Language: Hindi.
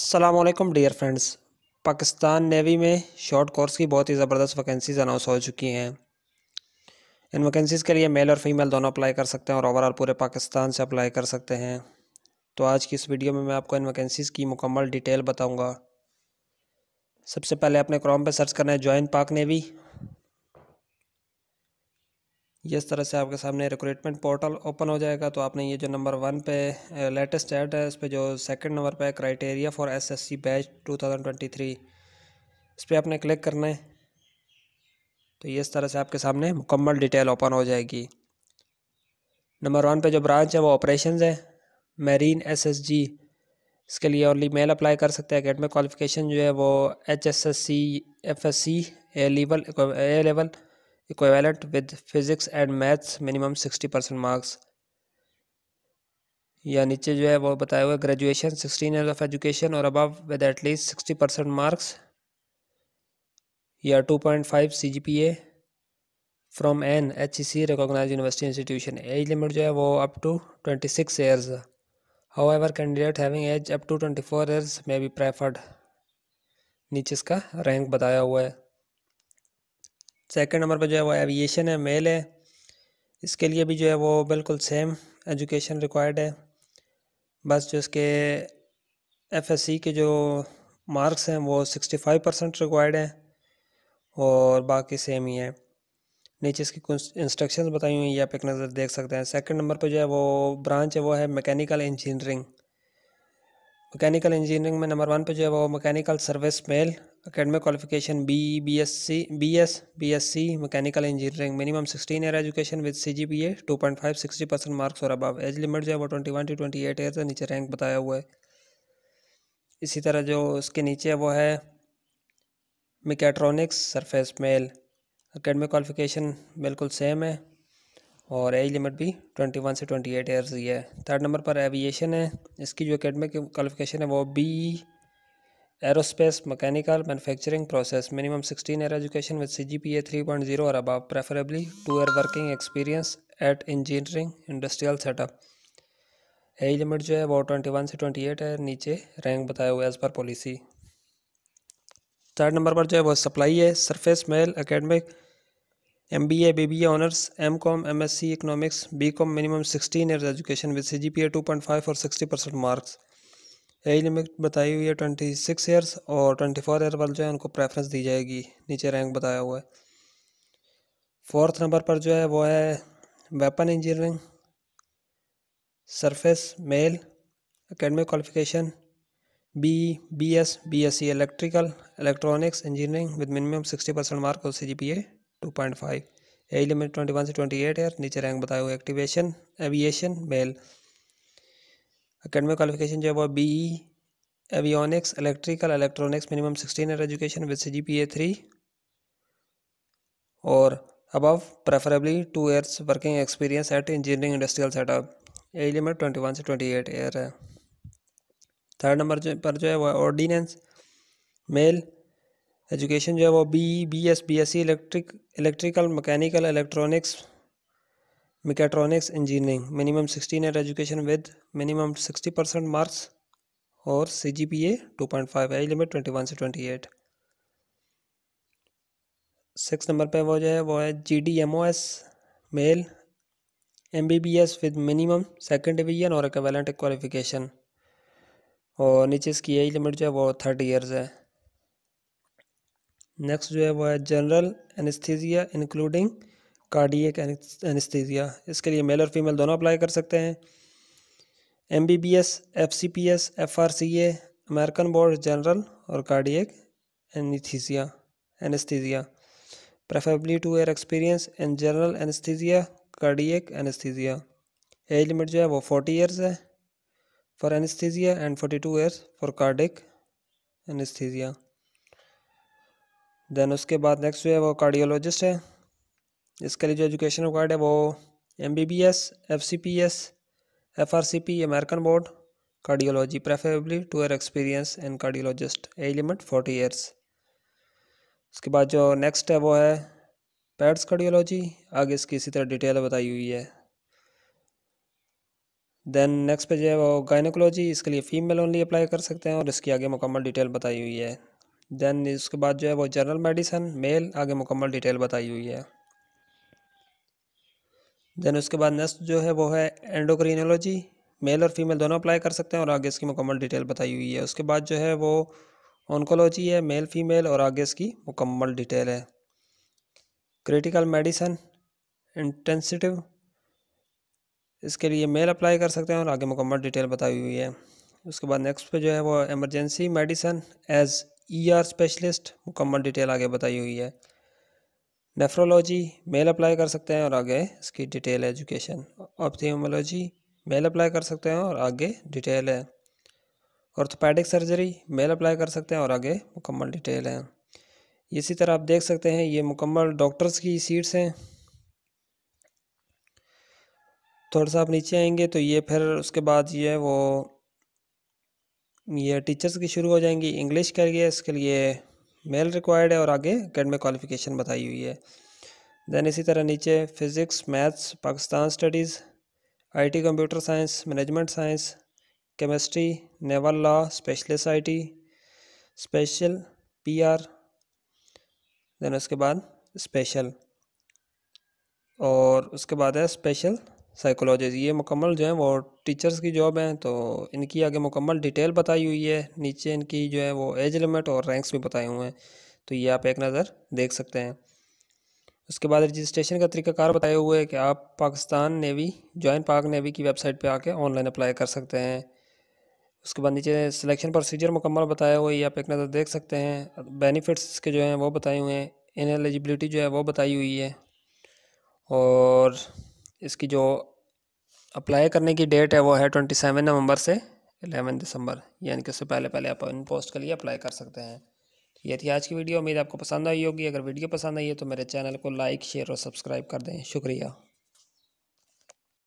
Aslam dear friends Pakistan navy में शॉर्ट कोर्स की बहुत ही ज़बरदस्त वैकेंसीज अनाउंस हो चुकी हैं इन वैकेंसीज़ के लिए मेल और फीमेल दोनों अप्लाई कर सकते हैं और ओवरऑल पूरे पाकिस्तान से अप्लाई कर सकते हैं तो आज की इस वीडियो में मैं आपको इन वैकेंसीज़ की मुकम्मल डिटेल बताऊँगा सबसे पहले अपने क्रॉम पर सर्च करना है जॉइन पाक नेवी इस तरह से आपके सामने रिक्रूटमेंट पोर्टल ओपन हो जाएगा तो आपने ये जो नंबर वन पे लेटेस्ट एड है इस पर जो सेकंड नंबर पे क्राइटेरिया फॉर एसएससी बैच 2023 इस पर आपने क्लिक करना है तो इस तरह से आपके सामने मुकम्मल डिटेल ओपन हो जाएगी नंबर वन पे जो ब्रांच है वो ऑपरेशन है मेरीन एस एस जी इसके लिए ओनली मेल अप्लाई कर सकते हैं अकेडमिक क्वालिफिकेशन जो है वो H S S C F S C A level A level equivalent with physics and maths minimum sixty percent marks या नीचे जो है वो बताया हुआ है graduation sixteen year of education और above with at least sixty percent marks या two point five C G P A from N H E C recognised university institution age limit जो है वो up to twenty six years how however candidate having age up to twenty four years may be preferred नीचे इसका रैंक बताया हुआ है सेकंड नंबर पर जो है वो एविएशन है मेल है इसके लिए भी जो है वो बिल्कुल सेम एजुकेशन रिक्वायर्ड है बस जो इसके एफएससी के जो मार्क्स हैं वो सिक्सटी फाइव परसेंट रिक्वायर्ड हैं और बाकी सेम ही है नीचे इसकी कुछ इंस्ट्रक्शन बताई हुई हैं आप एक नज़र देख सकते हैं सेकंड नंबर पर जो है वो ब्रांच है वो है मैकेनिकल इंजीनियरिंग मैकेनिकल इंजीनियरिंग में नंबर वन पर जो है वो mechanical service male academic qualification B B S C B S B S C mechanical engineering minimum sixteen year education with C G P A two point five sixty percent marks और अबव एज लिमिट जो है वो twenty one to twenty eight year से नीचे रैंक बताया हुआ है इसी तरह जो उसके नीचे वो है mechatronics surface male academic qualification बिल्कुल सेम है और एज लिमिट भी ट्वेंटी वन से ट्वेंटी एट ईयर्स ही है थर्ड नंबर पर एविएशन है इसकी जो अकेडमिक क्वालिफिकेशन है वो B aerospace mechanical manufacturing process minimum 16 year education with CGPA 3.0 और above preferably two year working experience at engineering industrial setup age limit जो है वो 21 से 28 है नीचे रैंक बताया हुआ है as per policy third number पर जो है वो सप्लाई है surface male academic M B A B B A honours M com M S C economics B com minimum sixteen year education with C G P A two point five और sixty percent marks age limit बताई हुई है ट्वेंटी सिक्स ईयर्स और ट्वेंटी फोर ईयर वाले जो है उनको प्रेफरेंस दी जाएगी नीचे रैंक बताया हुआ है फोर्थ नंबर पर जो है वो है weapon engineering surface male academic qualification B B S B S C electrical electronics engineering with minimum sixty percent mark और C G P A two point five age limit twenty one से ट्वेंटी एट ईयर नीचे रैंक बताए हुआ activation aviation male academic qualification जो है वो B avionics electrical electronics minimum sixteen year education with C G P A three और above preferably two years working experience at engineering industrial setup age limit twenty one से ट्वेंटी एट ईयर है थर्ड नंबर जो पर जो है वो ऑर्डीनेंस मेल एजुकेशन जो है वो B B S B S C electric electrical mechanical electronics mechatronics engineering minimum sixteen year education with minimum sixty percent marks और C G P A two point five आई लिमिट ट्वेंटी वन से ट्वेंटी एट सिक्स नंबर पे वो जो है वो है G D M O S male M B B S with minimum second division और एकवलेंट क्वालिफिकेशन और नीचे इसकी एज लिमिट जो है वो थर्टी ईयर्स है नेक्स्ट जो है वो है general anaesthesia including cardiac anaesthesia इसके लिए मेल और फीमेल दोनों अप्लाई कर सकते हैं M B B S F C P S F R C A American board general और cardiac anaesthesia anaesthesia preferably two year experience in general anaesthesia cardiac anaesthesia age limit जो है वो फोर्टी ईयर्स है for anaesthesia and forty two years for cardiac anaesthesia then उसके बाद नेक्स्ट जो है वो कार्डियोलॉजिस्ट है इसके लिए जो एजुकेशन रिकॉर्ड है वो M B B S F C P S F R C P American board cardiology preferably two year experience and cardiologist age limit forty years उसके बाद जो नेक्स्ट है वो है पैड्स कार्डियोलॉजी e आगे इसकी इसी तरह डिटेल बताई हुई है देन नेक्स्ट पे जो है वो गायनोकोलॉजी इसके लिए फ़ीमेल ओनली अप्लाई कर सकते हैं और इसकी आगे मुकम्मल डिटेल बताई हुई है देन इसके बाद जो है वो जनरल मेडिसन मेल आगे मुकम्मल डिटेल बताई हुई है देन उसके बाद नेक्स्ट जो है वो है एंडोक्रीनोलॉजी मेल और फीमेल दोनों अप्लाई कर सकते हैं और आगे इसकी मुकम्मल डिटेल बताई हुई है उसके बाद जो है वो ऑनकोलॉजी है मेल फीमेल और आगे इसकी मुकम्मल डिटेल है क्रिटिकल मेडिसन इंटेंसिटिव इसके लिए मेल अप्लाई कर सकते हैं और आगे मुकम्मल डिटेल बताई हुई है उसके बाद नेक्स्ट पे जो है वो emergency medicine as ER specialist मुकम्मल डिटेल आगे बताई हुई है नेफ्रोलॉजी मेल अप्लाई कर सकते हैं और आगे इसकी detail education ophthalmology male apply कर सकते हैं और आगे डिटेल है ऑर्थोपैडिक सर्जरी मेल अप्लाई कर सकते हैं और आगे मुकम्मल डिटेल है इसी तरह आप देख सकते हैं ये मुकम्मल डॉक्टर्स की सीट्स हैं थोड़ा सा आप नीचे आएंगे तो ये फिर उसके बाद ये वो ये टीचर्स की शुरू हो जाएंगी इंग्लिश के लिए इसके लिए मेल रिक्वायर्ड है और आगे अकेडमिक क्वालिफिकेशन बताई हुई है दैन इसी तरह नीचे physics maths Pakistan studies IT computer science management science chemistry naval law specialist IT special PR then उसके बाद स्पेशल और उसके बाद है स्पेशल साइकोलॉजिस्ट ये मुकम्मल जो है वो टीचर्स की जॉब हैं तो इनकी आगे मुकम्मल डिटेल बताई हुई है नीचे इनकी जो है वो एज लिमिट और रैंक्स भी बताए हुए हैं तो ये आप एक नज़र देख सकते हैं उसके बाद रजिस्ट्रेशन का तरीकाकार बताए हुए है कि आप Pakistan navy join Pak navy की वेबसाइट पर आके ऑनलाइन अप्लाई कर सकते हैं उसके बाद नीचे सिलेक्शन प्रोसीजर मुकम्मल बताया हुआ है ये आप एक नज़र देख सकते हैं बेनिफिट्स के जो हैं वो बताए हुए हैं इन एलिजिबिलिटी जो है वो बताई हुई है और इसकी जो अप्लाई करने की डेट है वो है ट्वेंटी सेवन नवंबर से एलेवन दिसंबर यानी कि उससे पहले पहले आप इन पोस्ट के लिए अप्लाई कर सकते हैं ये थी आज की वीडियो उम्मीद आपको पसंद आई होगी अगर वीडियो पसंद आई है तो मेरे चैनल को लाइक शेयर और सब्सक्राइब कर दें शुक्रिया